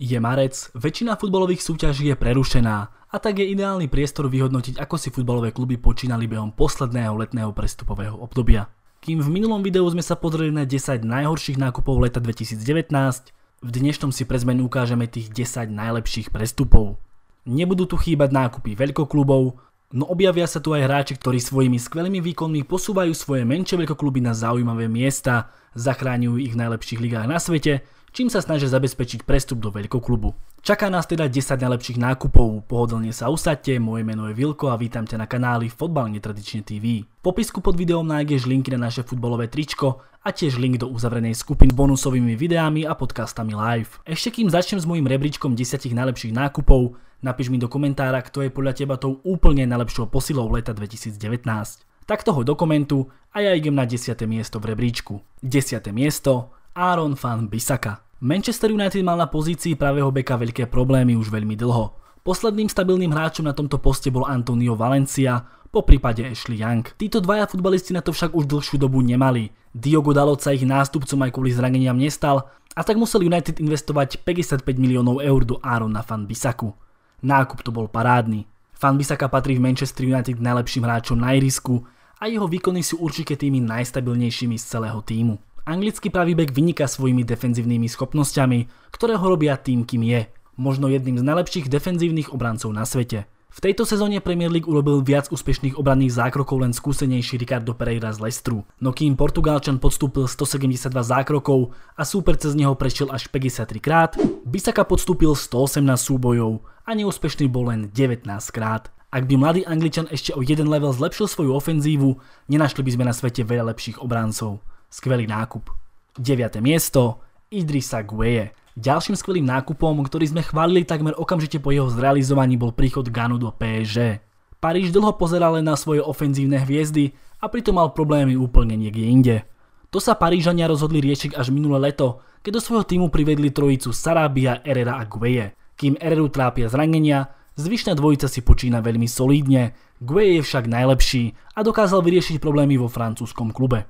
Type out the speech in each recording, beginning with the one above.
Je marec, väčšina futbalových súťaží je prerušená a tak je ideálny priestor vyhodnotiť, ako si futbalové kluby počínali behom posledného letného prestupového obdobia. Kým v minulom videu sme sa pozreli na 10 najhorších nákupov leta 2019, v dnešnom si pre zmenu ukážeme tých 10 najlepších prestupov. Nebudú tu chýbať nákupy veľkoklubov, no objavia sa tu aj hráči, ktorí svojimi skvelými výkonmi posúvajú svoje menšie veľkokluby na zaujímavé miesta, zachráňujú ich v najlepších ligách na svete čím sa snažia zabezpečiť prestup do klubu. Čaká nás teda 10 najlepších nákupov, pohodlne sa usadte, moje meno je Vilko a vítam ťa na kanáli Fotbal netradične TV. V popisku pod videom nájdeš linky na naše futbolové tričko a tiež link do uzavrenej skupiny s bonusovými videami a podcastami live. Ešte kým začnem s môjim rebríčkom 10 najlepších nákupov, napíš mi do komentára, kto je podľa teba tou úplne najlepšou posilou leta 2019 tak toho dokumentu a ja idem na 10. miesto v rebríčku. 10. miesto Aaron van Bissaka. Manchester United mal na pozícii pravého beka veľké problémy už veľmi dlho. Posledným stabilným hráčom na tomto poste bol Antonio Valencia, po prípade Ashley Young. Títo dvaja futbalisti na to však už dlhšiu dobu nemali. Diogo Dalot sa ich nástupcom aj kvôli zraneniam nestal a tak musel United investovať 55 miliónov eur do Arona Van Bissaku. Nákup to bol parádny. Fan Bissaka patrí v Manchester United najlepším hráčom na irisku a jeho výkony sú určite tými najstabilnejšími z celého týmu. Anglický pravý bek vyniká svojimi defenzívnymi schopnosťami, ktoré ho robia tým, kým je. Možno jedným z najlepších defenzívnych obrancov na svete. V tejto sezóne Premier League urobil viac úspešných obranných zákrokov len skúsenejší Ricardo Pereira z Leicesteru. no kým Portugálčan podstúpil 172 zákrokov a súper cez neho prešiel až 53 krát, Bisaka podstúpil 118 súbojov a neúspešný bol len 19 krát. Ak by mladý Angličan ešte o jeden level zlepšil svoju ofenzívu, nenašli by sme na svete veľa lepších obrancov. Skvelý nákup. 9. miesto Idrisa Gueye. Ďalším skvelým nákupom, ktorý sme chválili takmer okamžite po jeho zrealizovaní bol príchod Ganu do PSG. Paríž dlho pozeral len na svoje ofenzívne hviezdy a pritom mal problémy úplne niekde inde. To sa Parížania rozhodli riešiť až minulé leto, keď do svojho týmu privedli trojicu Sarabia, Herrera a Gueye. Kým Herreru trápia zranenia, zvyšná dvojica si počína veľmi solídne, Gueye je však najlepší a dokázal vyriešiť problémy vo francúzskom klube.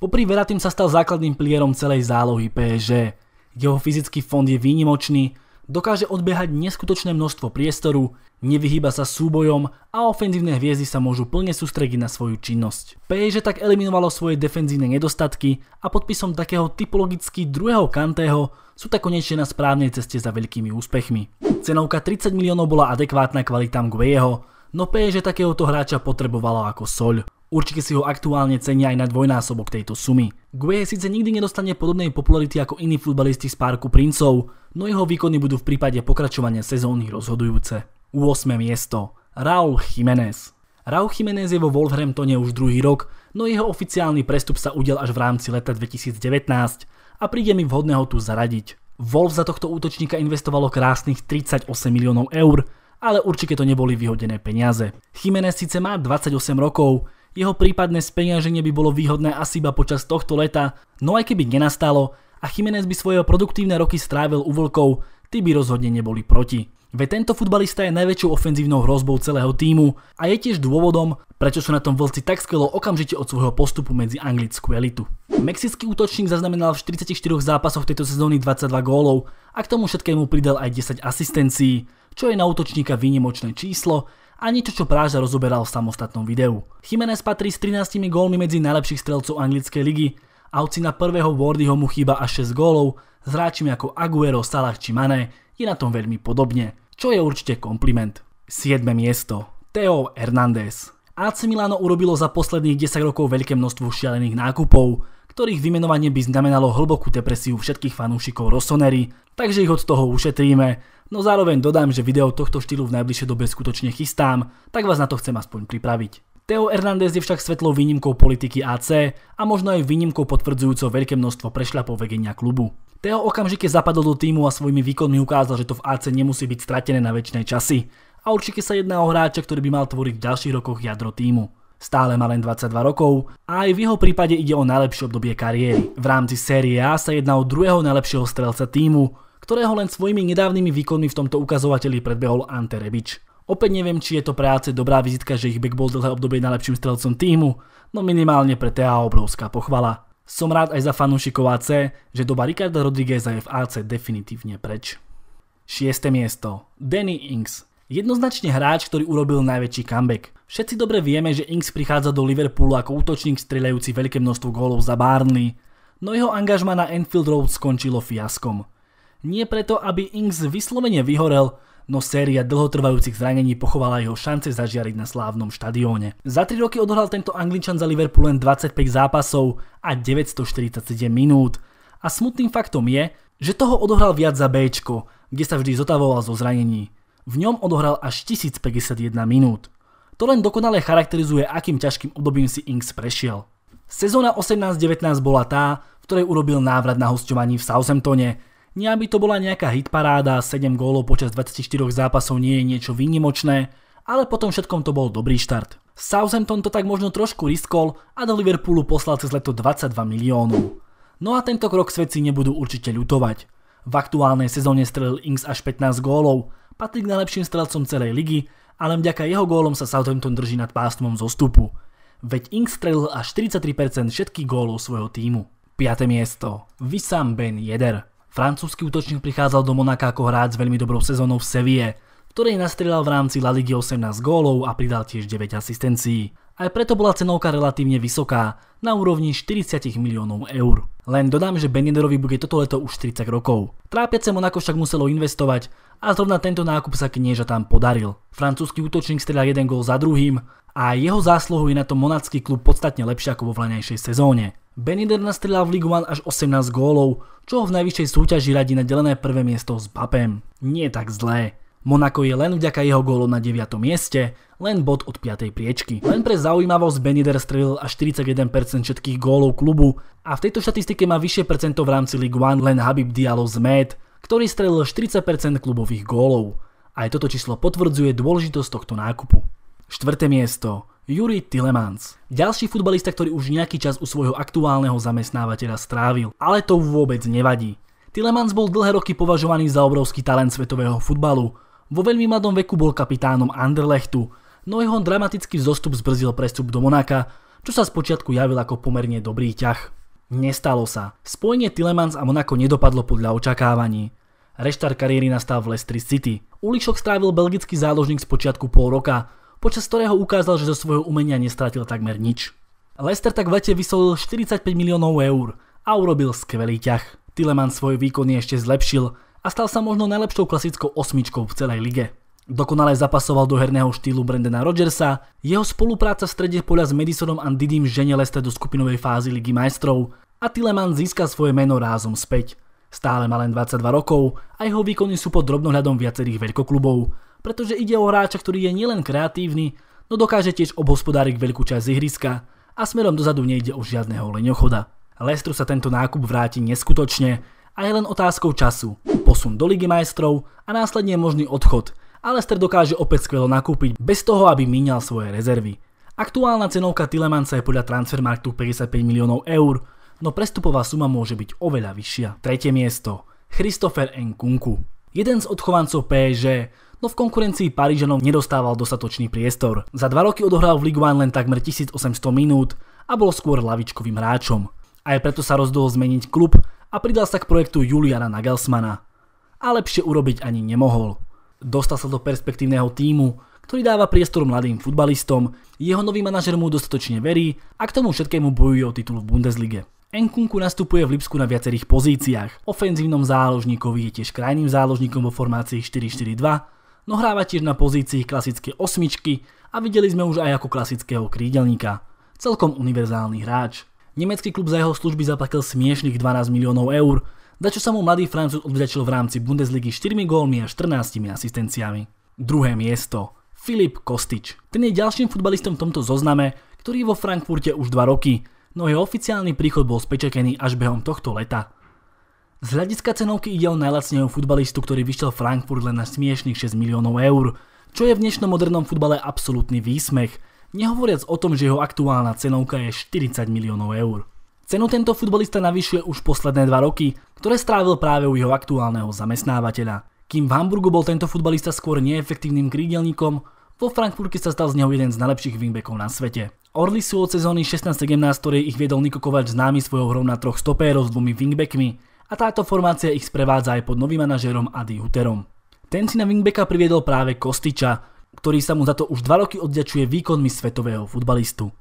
Popri Veratým sa stal základným pilierom celej zálohy PSG. Jeho fyzický fond je výnimočný, dokáže odbiehať neskutočné množstvo priestoru, nevyhýba sa súbojom a ofenzívne hviezdy sa môžu plne sústrediť na svoju činnosť. PSG tak eliminovalo svoje defenzívne nedostatky a podpisom takého typologicky druhého Kantého sú tak konečne na správnej ceste za veľkými úspechmi. Cenovka 30 miliónov bola adekvátna kvalitám Gueyeho, no PSG takéhoto hráča potrebovalo ako soľ. Určite si ho aktuálne cenia aj na dvojnásobok tejto sumy. Gueye síce nikdy nedostane podobnej popularity ako iní futbalisti z Parku princov, no jeho výkony budú v prípade pokračovania sezóny rozhodujúce. 8. miesto Raul Jiménez Raul Jiménez je vo Wolverhamptone už druhý rok, no jeho oficiálny prestup sa udiel až v rámci leta 2019 a príde mi vhodné ho tu zaradiť. Wolf za tohto útočníka investovalo krásnych 38 miliónov eur, ale určite to neboli vyhodené peniaze. Jiménez síce má 28 rokov, jeho prípadné speňaženie by bolo výhodné asi iba počas tohto leta, no aj keby nenastalo a Jiménez by svoje produktívne roky strávil u vlkov, tí by rozhodne neboli proti. Veď tento futbalista je najväčšou ofenzívnou hrozbou celého týmu a je tiež dôvodom, prečo sú na tom vlci tak skvelo okamžite od svojho postupu medzi anglickú elitu. Mexický útočník zaznamenal v 44 zápasoch tejto sezóny 22 gólov a k tomu všetkému pridal aj 10 asistencií, čo je na útočníka výnimočné číslo a niečo, čo Práža rozoberal v samostatnom videu. Jimenez patrí s 13 gólmi medzi najlepších strelcov anglickej ligy. Auci na prvého Wardyho mu chýba až 6 gólov, s hráčmi ako Aguero, Salah či Mané je na tom veľmi podobne, čo je určite kompliment. 7. miesto Teo Hernández AC Milano urobilo za posledných 10 rokov veľké množstvo šialených nákupov, ktorých vymenovanie by znamenalo hlbokú depresiu všetkých fanúšikov Rossoneri, takže ich od toho ušetríme, no zároveň dodám, že video tohto štýlu v najbližšej dobe skutočne chystám, tak vás na to chcem aspoň pripraviť. Teo Hernández je však svetlou výnimkou politiky AC a možno aj výnimkou potvrdzujúco veľké množstvo prešľapov vedenia klubu. Teo okamžite zapadol do týmu a svojimi výkonmi ukázal, že to v AC nemusí byť stratené na väčšie časy. A určite sa jedná o hráča, ktorý by mal tvoriť v ďalších rokoch jadro týmu. Stále má len 22 rokov a aj v jeho prípade ide o najlepšie obdobie kariéry. V rámci série A sa jedná o druhého najlepšieho strelca týmu, ktorého len svojimi nedávnymi výkonmi v tomto ukazovateli predbehol Ante Rebič. Opäť neviem, či je to práce dobrá vizitka, že ich back bol dlhé obdobie najlepším strelcom týmu, no minimálne pre TA obrovská pochvala. Som rád aj za fanúšikov AC, že doba Ricarda Rodrigueza je v AC definitívne preč. 6. miesto Danny Inks Jednoznačne hráč, ktorý urobil najväčší comeback. Všetci dobre vieme, že Inks prichádza do Liverpoolu ako útočník strieľajúci veľké množstvo gólov za Barnley, no jeho angažma na Enfield Road skončilo fiaskom. Nie preto, aby Inks vyslovene vyhorel, no séria dlhotrvajúcich zranení pochovala jeho šance zažiariť na slávnom štadióne. Za 3 roky odohral tento Angličan za Liverpool len 25 zápasov a 947 minút. A smutným faktom je, že toho odohral viac za Bčko, kde sa vždy zotavoval zo zranení. V ňom odohral až 1051 minút. To len dokonale charakterizuje, akým ťažkým obdobím si Inks prešiel. Sezóna 18-19 bola tá, v ktorej urobil návrat na hostovaní v Southamptone. Nie aby to bola nejaká hitparáda, 7 gólov počas 24 zápasov nie je niečo výnimočné, ale potom všetkom to bol dobrý štart. Southampton to tak možno trošku riskol a do Liverpoolu poslal cez leto 22 miliónov. No a tento krok svetci nebudú určite ľutovať. V aktuálnej sezóne strelil Ings až 15 gólov patrí k najlepším strelcom celej ligy, ale vďaka jeho gólom sa Southampton drží nad pásmom zostupu. Veď Ink strelil až 43% všetkých gólov svojho týmu. 5. miesto. Vissam Ben Jeder. Francúzsky útočník prichádzal do Monaka ako hráč s veľmi dobrou sezónou v Sevie, v ktorej nastrelal v rámci La Ligy 18 gólov a pridal tiež 9 asistencií. Aj preto bola cenovka relatívne vysoká, na úrovni 40 miliónov eur. Len dodám, že Benjedorovi bude toto leto už 30 rokov. sa Monako však muselo investovať a zrovna tento nákup sa knieža tam podaril. Francúzsky útočník strieľa jeden gól za druhým a jeho zásluhu je na to monacký klub podstatne lepšie ako vo vlanejšej sezóne. Benider nastrieľal v Ligue 1 až 18 gólov, čo ho v najvyššej súťaži radí na delené prvé miesto s bapem. Nie tak zlé. Monako je len vďaka jeho gólu na 9. mieste, len bod od 5. priečky. Len pre zaujímavosť Benider strelil až 41% všetkých gólov klubu a v tejto štatistike má vyššie percento v rámci Ligue 1 len Habib Diallo z Med, ktorý strelil 40% klubových gólov. Aj toto číslo potvrdzuje dôležitosť tohto nákupu. 4. miesto Juri Tilemans. Ďalší futbalista, ktorý už nejaký čas u svojho aktuálneho zamestnávateľa strávil, ale to vôbec nevadí. Tilemans bol dlhé roky považovaný za obrovský talent svetového futbalu, vo veľmi mladom veku bol kapitánom Anderlechtu, no jeho dramatický vzostup zbrzil prestup do Monaka, čo sa spočiatku javil ako pomerne dobrý ťah. Nestalo sa. Spojenie Tillemans a Monako nedopadlo podľa očakávaní. Reštár kariéry nastal v Leicester City. Uličok strávil belgický záložník z počiatku pol roka, počas ktorého ukázal, že zo svojho umenia nestratil takmer nič. Leicester tak v lete vysolil 45 miliónov eur a urobil skvelý ťah. Tillemans svoj výkon ešte zlepšil a stal sa možno najlepšou klasickou osmičkou v celej lige. Dokonale zapasoval do herného štýlu Brendana Rodgersa, jeho spolupráca v strede poľa s Madisonom a Didim žene leste do skupinovej fázy Ligy majstrov a Tileman získa svoje meno rázom späť. Stále má len 22 rokov a jeho výkony sú pod drobnohľadom viacerých veľkoklubov, pretože ide o hráča, ktorý je nielen kreatívny, no dokáže tiež obhospodáriť veľkú časť ihriska a smerom dozadu nejde o žiadneho leniochoda. Lestru sa tento nákup vráti neskutočne, a je len otázkou času. Posun do Ligy majstrov a následne možný odchod. Alester dokáže opäť skvelo nakúpiť bez toho, aby míňal svoje rezervy. Aktuálna cenovka Tilemansa je podľa Transfermarktu 55 miliónov eur, no prestupová suma môže byť oveľa vyššia. Tretie miesto. Christopher Nkunku. Jeden z odchovancov PSG, no v konkurencii Parížanom nedostával dostatočný priestor. Za dva roky odohral v Ligue 1 len takmer 1800 minút a bol skôr lavičkovým hráčom. Aj preto sa rozhodol zmeniť klub a pridal sa k projektu Juliana Nagelsmana. A lepšie urobiť ani nemohol. Dostal sa do perspektívneho týmu, ktorý dáva priestor mladým futbalistom, jeho nový manažer mu dostatočne verí a k tomu všetkému bojuje o titul v Bundeslige. Enkunku nastupuje v Lipsku na viacerých pozíciách. Ofenzívnom záložníkovi je tiež krajným záložníkom vo formácii 4-4-2, no hráva tiež na pozícii klasické osmičky a videli sme už aj ako klasického krídelníka. Celkom univerzálny hráč. Nemecký klub za jeho služby zaplatil smiešných 12 miliónov eur, za čo sa mu mladý Francúz odvďačil v rámci Bundesligy 4 gólmi a 14 asistenciami. Druhé miesto. Filip Kostič. Ten je ďalším futbalistom v tomto zozname, ktorý vo Frankfurte už 2 roky, no jeho oficiálny príchod bol spečekený až behom tohto leta. Z hľadiska cenovky ide o najlacnejho futbalistu, ktorý vyšiel Frankfurt len na smiešných 6 miliónov eur, čo je v dnešnom modernom futbale absolútny výsmech, nehovoriac o tom, že jeho aktuálna cenovka je 40 miliónov eur. Cenu tento futbalista navyšuje už posledné dva roky, ktoré strávil práve u jeho aktuálneho zamestnávateľa. Kým v Hamburgu bol tento futbalista skôr neefektívnym krídelníkom, vo Frankfurte sa stal z neho jeden z najlepších wingbackov na svete. Orly sú od sezóny 16-17, ktorej ich viedol Niko Kovač známy svojou hrou na troch stopérov s dvomi wingbackmi a táto formácia ich sprevádza aj pod novým manažerom Adi Huterom. Ten si na wingbacka priviedol práve Kostiča, ktorý sa mu za to už dva roky odďačuje výkonmi svetového futbalistu.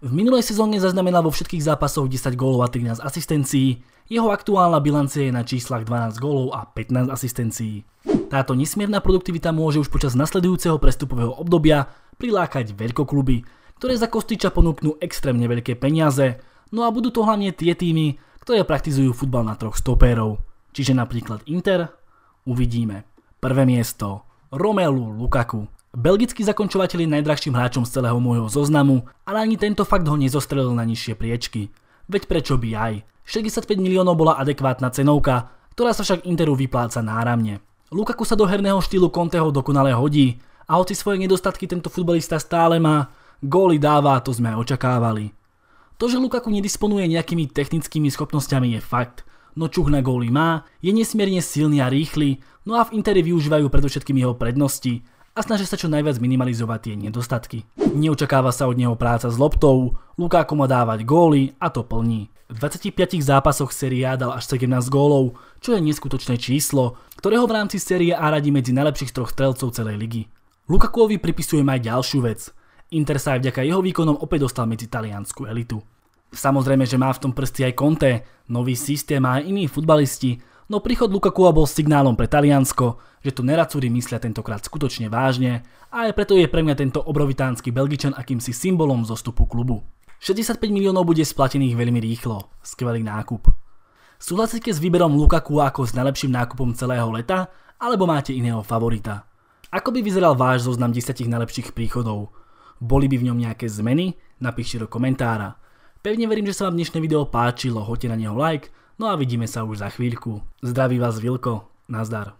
V minulej sezóne zaznamenal vo všetkých zápasoch 10 gólov a 13 asistencií, jeho aktuálna bilancia je na číslach 12 gólov a 15 asistencií. Táto nesmierna produktivita môže už počas nasledujúceho prestupového obdobia prilákať veľkokluby, ktoré za Kostiča ponúknú extrémne veľké peniaze, no a budú to hlavne tie týmy, ktoré praktizujú futbal na troch stopérov, čiže napríklad Inter, uvidíme. Prvé miesto Romelu Lukaku. Belgický zakončovateľ je najdrahším hráčom z celého môjho zoznamu, ale ani tento fakt ho nezostrelil na nižšie priečky. Veď prečo by aj? 65 miliónov bola adekvátna cenovka, ktorá sa však Interu vypláca náramne. Lukaku sa do herného štýlu Conteho dokonale hodí a hoci svoje nedostatky tento futbalista stále má, góly dáva to sme aj očakávali. To, že Lukaku nedisponuje nejakými technickými schopnosťami je fakt – no čuch na góly má, je nesmierne silný a rýchly, no a v interi využívajú predovšetkým jeho prednosti a snažia sa čo najviac minimalizovať tie nedostatky. Neočakáva sa od neho práca s loptou, Lukáku má dávať góly a to plní. V 25 zápasoch Serie A dal až 17 gólov, čo je neskutočné číslo, ktorého v rámci Serie A radí medzi najlepších troch strelcov celej ligy. Lukakuovi pripisujem aj ďalšiu vec. Inter sa aj vďaka jeho výkonom opäť dostal medzi taliansku elitu. Samozrejme, že má v tom prsty aj Conte, nový systém a aj iní futbalisti, no príchod Lukaku bol signálom pre Taliansko, že tu Neracuri myslia tentokrát skutočne vážne a aj preto je pre mňa tento obrovitánsky Belgičan akýmsi symbolom zostupu klubu. 65 miliónov bude splatených veľmi rýchlo, skvelý nákup. Súhlasíte s výberom Lukaku ako s najlepším nákupom celého leta, alebo máte iného favorita? Ako by vyzeral váš zoznam 10 najlepších príchodov? Boli by v ňom nejaké zmeny? Napíšte do komentára. Pevne verím, že sa vám dnešné video páčilo, hoďte na neho like, no a vidíme sa už za chvíľku. Zdraví vás Vilko, nazdar.